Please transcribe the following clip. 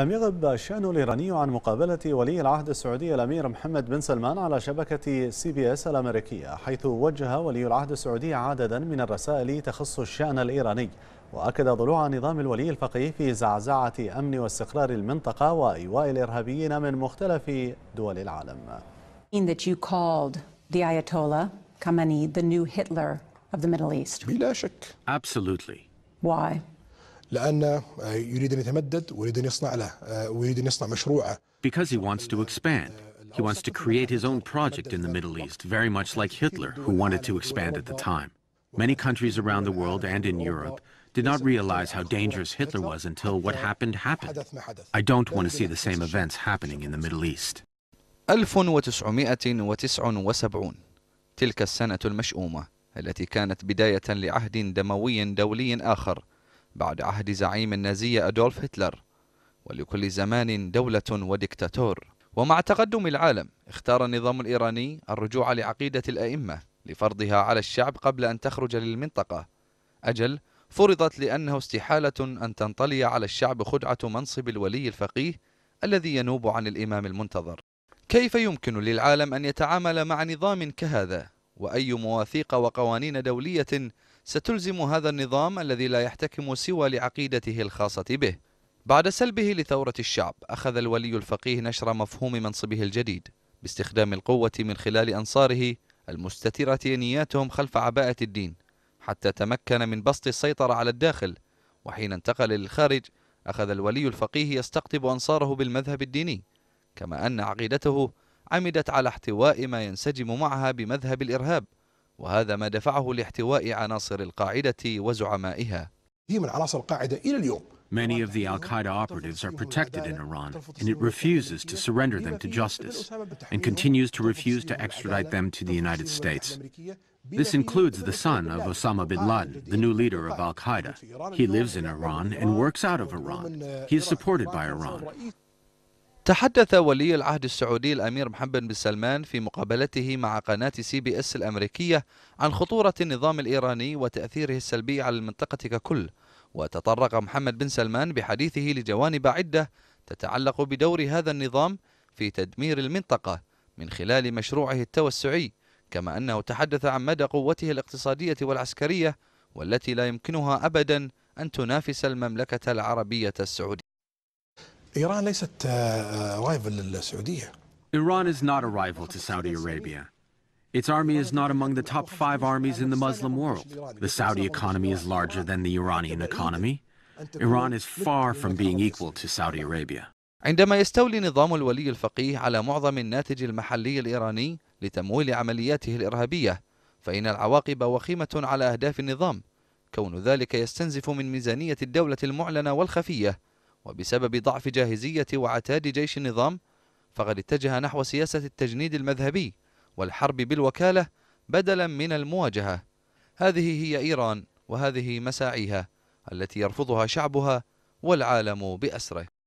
لم يغب الشأن الإيراني عن مقابلة ولي العهد السعودي الأمير محمد بن سلمان على شبكة سي بي اس الأمريكية حيث وجه ولي العهد السعودي عددا من الرسائل تخص الشأن الإيراني وأكد ضلوع نظام الولي الفقيه في زعزعة أمن واستقرار المنطقة وإيواء الإرهابيين من مختلف دول العالم بلا شك Absolutely. Why? لأنه يريد أن يتمدد ويريد أن يصنع له ويريد أن يصنع مشروعه Because he wants to expand. He wants to create his own project in the Middle East, very much like Hitler, who wanted to expand at the time. Many countries around the world and in Europe did not realize how dangerous Hitler was until what happened happened. I don't want to see the same events happening in the Middle East. 1979 تلك السنة المشؤومة التي كانت بداية لعهد دموي دولي آخر بعد عهد زعيم النازية أدولف هتلر ولكل زمان دولة وديكتاتور ومع تقدم العالم اختار النظام الإيراني الرجوع لعقيدة الأئمة لفرضها على الشعب قبل أن تخرج للمنطقة أجل فرضت لأنه استحالة أن تنطلي على الشعب خدعة منصب الولي الفقيه الذي ينوب عن الإمام المنتظر كيف يمكن للعالم أن يتعامل مع نظام كهذا وأي مواثيق وقوانين دولية ستلزم هذا النظام الذي لا يحتكم سوى لعقيدته الخاصة به بعد سلبه لثورة الشعب أخذ الولي الفقيه نشر مفهوم منصبه الجديد باستخدام القوة من خلال أنصاره المستترة نياتهم خلف عباءة الدين حتى تمكن من بسط السيطرة على الداخل وحين انتقل للخارج أخذ الولي الفقيه يستقطب أنصاره بالمذهب الديني كما أن عقيدته عمدت على احتواء ما ينسجم معها بمذهب الإرهاب وهذا ما دفعه لاحتواء عناصر القاعدة وزعمائها Many of the Al Qaeda operatives are protected in Iran, and it refuses to surrender them to justice and continues to refuse to extradite them to the United States. This includes the son of Osama bin Laden, the new leader of Al Qaeda. He lives in Iran and works out of Iran. He is supported by Iran. تحدث ولي العهد السعودي الأمير محمد بن سلمان في مقابلته مع قناة سي بي اس الأمريكية عن خطورة النظام الإيراني وتأثيره السلبي على المنطقة ككل وتطرق محمد بن سلمان بحديثه لجوانب عدة تتعلق بدور هذا النظام في تدمير المنطقة من خلال مشروعه التوسعي كما أنه تحدث عن مدى قوته الاقتصادية والعسكرية والتي لا يمكنها أبدا أن تنافس المملكة العربية السعودية إيران ليست رايفل آه، آه، للسعودية. Iran is not a rival to Saudi Arabia. Its army is not among the top five armies in the Muslim world. The Saudi economy is larger than the Iranian economy. Iran is far from being equal to Saudi Arabia. عندما يستولي نظام الولي الفقيه على معظم الناتج المحلي الإيراني لتمويل عملياته الإرهابية فإن العواقب وخيمة على أهداف النظام كون ذلك يستنزف من ميزانية الدولة المعلنة والخفية وبسبب ضعف جاهزية وعتاد جيش النظام فقد اتجه نحو سياسة التجنيد المذهبي والحرب بالوكالة بدلا من المواجهة هذه هي إيران وهذه مساعيها التي يرفضها شعبها والعالم بأسره